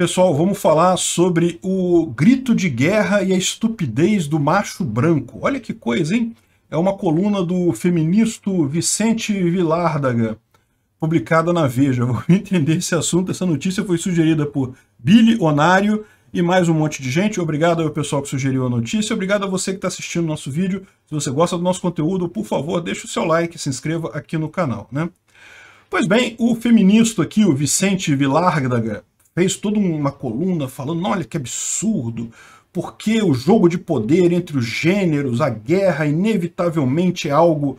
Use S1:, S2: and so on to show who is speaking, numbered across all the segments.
S1: Pessoal, vamos falar sobre o grito de guerra e a estupidez do macho branco. Olha que coisa, hein? É uma coluna do feminista Vicente Vilárdaga, publicada na Veja. Vou entender esse assunto. Essa notícia foi sugerida por Billy Onário e mais um monte de gente. Obrigado ao pessoal que sugeriu a notícia. Obrigado a você que está assistindo nosso vídeo. Se você gosta do nosso conteúdo, por favor, deixe o seu like e se inscreva aqui no canal. Né? Pois bem, o feminista aqui, o Vicente Vilárdaga, fez toda uma coluna falando, olha que absurdo, porque o jogo de poder entre os gêneros, a guerra, inevitavelmente é algo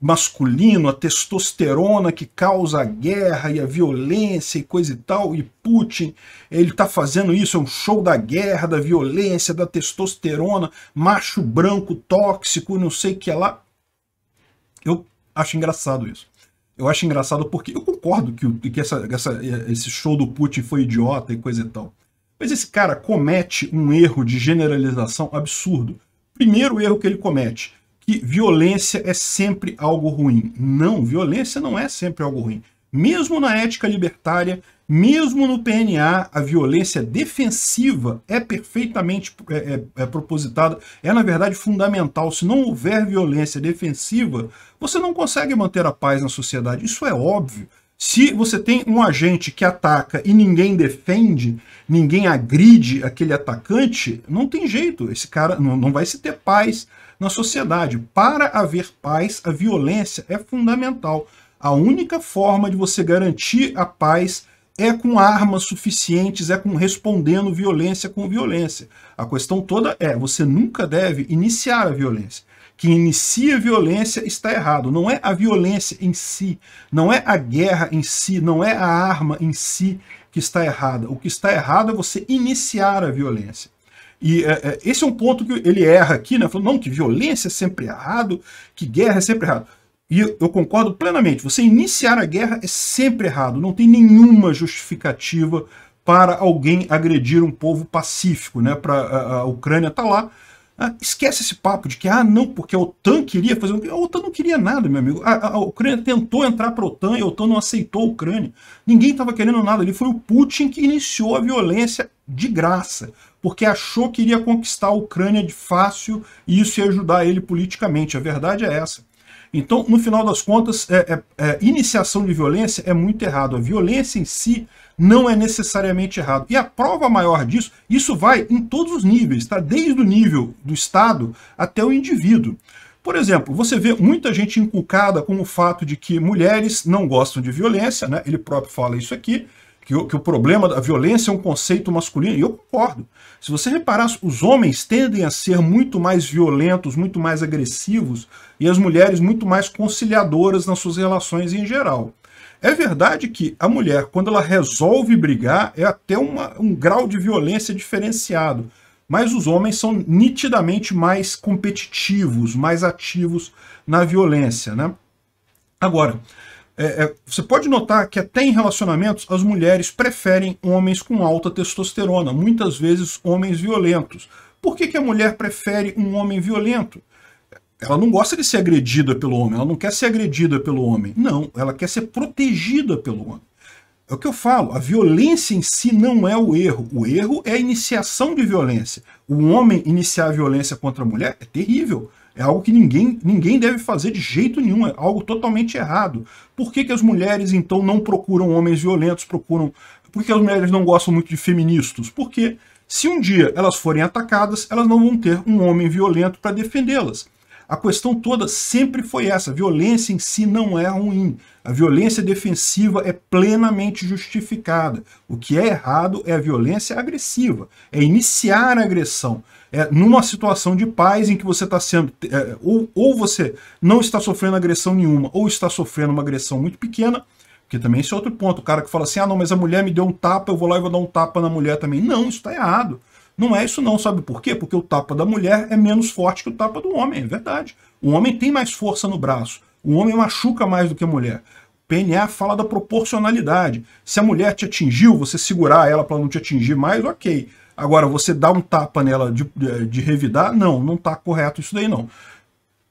S1: masculino, a testosterona que causa a guerra e a violência e coisa e tal, e Putin, ele tá fazendo isso, é um show da guerra, da violência, da testosterona, macho branco tóxico, não sei o que é lá. Eu acho engraçado isso eu acho engraçado porque eu concordo que, que essa, essa, esse show do Putin foi idiota e coisa e tal. Mas esse cara comete um erro de generalização absurdo. Primeiro erro que ele comete, que violência é sempre algo ruim. Não, violência não é sempre algo ruim. Mesmo na ética libertária, mesmo no PNA, a violência defensiva é perfeitamente é, é, é propositada, é na verdade fundamental. Se não houver violência defensiva, você não consegue manter a paz na sociedade. Isso é óbvio. Se você tem um agente que ataca e ninguém defende, ninguém agride aquele atacante, não tem jeito. Esse cara não, não vai se ter paz na sociedade. Para haver paz, a violência é fundamental. A única forma de você garantir a paz é com armas suficientes, é com respondendo violência com violência. A questão toda é, você nunca deve iniciar a violência. Quem inicia a violência está errado. Não é a violência em si, não é a guerra em si, não é a arma em si que está errada. O que está errado é você iniciar a violência. E é, é esse é um ponto que ele erra aqui, né? Falou não, que violência é sempre errado, que guerra é sempre errado. E eu concordo plenamente, você iniciar a guerra é sempre errado, não tem nenhuma justificativa para alguém agredir um povo pacífico, né? Para a, a, Ucrânia tá lá. Ah, esquece esse papo de que, ah, não, porque a OTAN queria fazer. A OTAN não queria nada, meu amigo. A, a, a Ucrânia tentou entrar para a OTAN e a OTAN não aceitou a Ucrânia. Ninguém estava querendo nada ali. Foi o Putin que iniciou a violência de graça, porque achou que iria conquistar a Ucrânia de fácil e isso ia ajudar ele politicamente. A verdade é essa. Então, no final das contas, é, é, é, iniciação de violência é muito errado. A violência em si não é necessariamente errado. E a prova maior disso, isso vai em todos os níveis, tá? desde o nível do Estado até o indivíduo. Por exemplo, você vê muita gente inculcada com o fato de que mulheres não gostam de violência, né? ele próprio fala isso aqui, que o, que o problema da violência é um conceito masculino, e eu concordo. Se você reparar, os homens tendem a ser muito mais violentos, muito mais agressivos, e as mulheres muito mais conciliadoras nas suas relações em geral. É verdade que a mulher, quando ela resolve brigar, é até uma, um grau de violência diferenciado. Mas os homens são nitidamente mais competitivos, mais ativos na violência. Né? Agora, é, é, você pode notar que até em relacionamentos as mulheres preferem homens com alta testosterona, muitas vezes homens violentos. Por que, que a mulher prefere um homem violento? Ela não gosta de ser agredida pelo homem, ela não quer ser agredida pelo homem. Não, ela quer ser protegida pelo homem. É o que eu falo, a violência em si não é o erro. O erro é a iniciação de violência. O homem iniciar a violência contra a mulher é terrível. É algo que ninguém, ninguém deve fazer de jeito nenhum, é algo totalmente errado. Por que, que as mulheres, então, não procuram homens violentos, procuram... Por que as mulheres não gostam muito de feministas? Porque se um dia elas forem atacadas, elas não vão ter um homem violento para defendê-las. A questão toda sempre foi essa: a violência em si não é ruim. A violência defensiva é plenamente justificada. O que é errado é a violência agressiva, é iniciar a agressão. É numa situação de paz em que você está sendo. É, ou, ou você não está sofrendo agressão nenhuma, ou está sofrendo uma agressão muito pequena, porque também esse é outro ponto. O cara que fala assim: ah, não, mas a mulher me deu um tapa, eu vou lá e vou dar um tapa na mulher também. Não, isso está errado. Não é isso não, sabe por quê? Porque o tapa da mulher é menos forte que o tapa do homem, é verdade. O homem tem mais força no braço, o homem machuca mais do que a mulher. O PNA fala da proporcionalidade. Se a mulher te atingiu, você segurar ela para não te atingir mais, ok. Agora, você dar um tapa nela de, de revidar, não, não está correto isso daí não.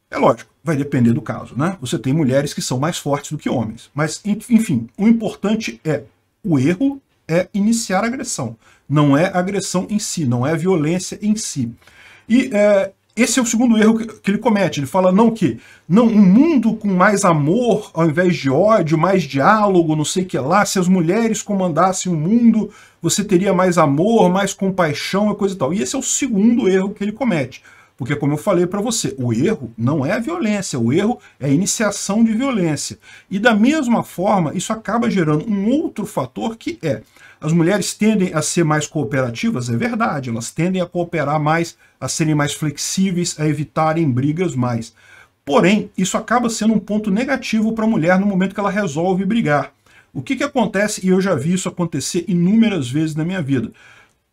S1: É lógico, vai depender do caso, né? Você tem mulheres que são mais fortes do que homens. Mas, enfim, o importante é o erro é iniciar agressão, não é agressão em si, não é violência em si. E é, esse é o segundo erro que ele comete. Ele fala não que não um mundo com mais amor ao invés de ódio, mais diálogo, não sei que lá. Se as mulheres comandassem o mundo, você teria mais amor, mais compaixão e coisa e tal. E esse é o segundo erro que ele comete. Porque, como eu falei para você, o erro não é a violência, o erro é a iniciação de violência. E, da mesma forma, isso acaba gerando um outro fator que é as mulheres tendem a ser mais cooperativas, é verdade, elas tendem a cooperar mais, a serem mais flexíveis, a evitarem brigas mais. Porém, isso acaba sendo um ponto negativo para a mulher no momento que ela resolve brigar. O que, que acontece, e eu já vi isso acontecer inúmeras vezes na minha vida,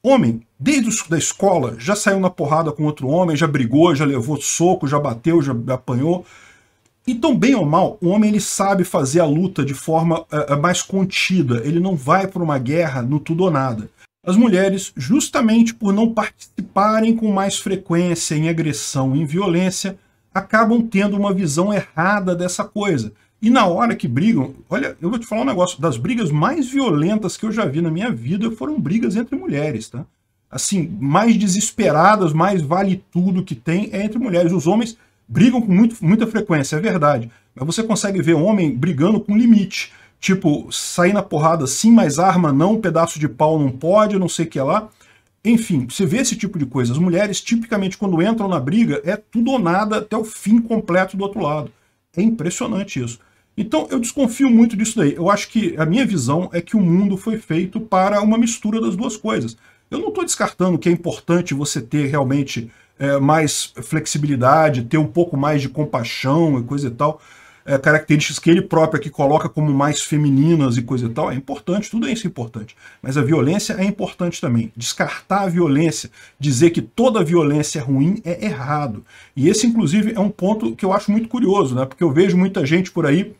S1: Homem, desde da escola, já saiu na porrada com outro homem, já brigou, já levou soco, já bateu, já apanhou. Então, bem ou mal, o homem ele sabe fazer a luta de forma uh, mais contida. Ele não vai para uma guerra no tudo ou nada. As mulheres, justamente por não participarem com mais frequência em agressão e em violência, acabam tendo uma visão errada dessa coisa. E na hora que brigam, olha, eu vou te falar um negócio, das brigas mais violentas que eu já vi na minha vida foram brigas entre mulheres, tá? Assim, mais desesperadas, mais vale tudo que tem é entre mulheres. Os homens brigam com muito, muita frequência, é verdade. Mas você consegue ver homem brigando com limite. Tipo, sair na porrada sim, mas arma não, pedaço de pau não pode, não sei o que lá. Enfim, você vê esse tipo de coisa. As mulheres, tipicamente, quando entram na briga, é tudo ou nada até o fim completo do outro lado. É impressionante isso. Então, eu desconfio muito disso daí. Eu acho que a minha visão é que o mundo foi feito para uma mistura das duas coisas. Eu não estou descartando que é importante você ter realmente é, mais flexibilidade, ter um pouco mais de compaixão e coisa e tal, é, características que ele próprio aqui coloca como mais femininas e coisa e tal, é importante, tudo isso é importante. Mas a violência é importante também. Descartar a violência, dizer que toda violência é ruim é errado. E esse, inclusive, é um ponto que eu acho muito curioso, né? porque eu vejo muita gente por aí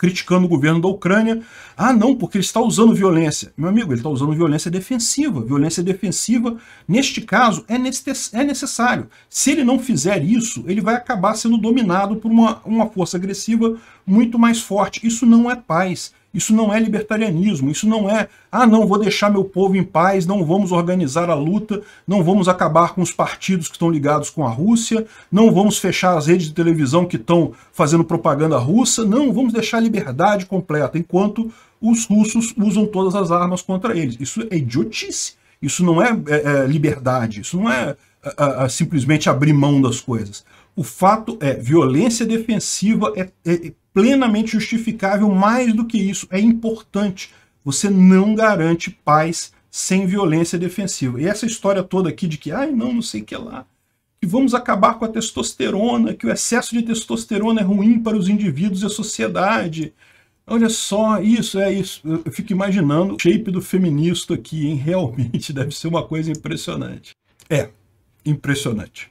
S1: criticando o governo da Ucrânia. Ah, não, porque ele está usando violência. Meu amigo, ele está usando violência defensiva. Violência defensiva, neste caso, é, é necessário. Se ele não fizer isso, ele vai acabar sendo dominado por uma, uma força agressiva muito mais forte. Isso não é paz. Isso não é libertarianismo, isso não é, ah, não, vou deixar meu povo em paz, não vamos organizar a luta, não vamos acabar com os partidos que estão ligados com a Rússia, não vamos fechar as redes de televisão que estão fazendo propaganda russa, não, vamos deixar a liberdade completa, enquanto os russos usam todas as armas contra eles. Isso é idiotice, isso não é, é, é liberdade, isso não é, é simplesmente abrir mão das coisas. O fato é, violência defensiva é, é, é plenamente justificável, mais do que isso, é importante. Você não garante paz sem violência defensiva. E essa história toda aqui de que, ai, não, não sei o que lá, que vamos acabar com a testosterona, que o excesso de testosterona é ruim para os indivíduos e a sociedade. Olha só, isso é isso. Eu fico imaginando o shape do feminista aqui, hein? Realmente deve ser uma coisa impressionante. É, impressionante.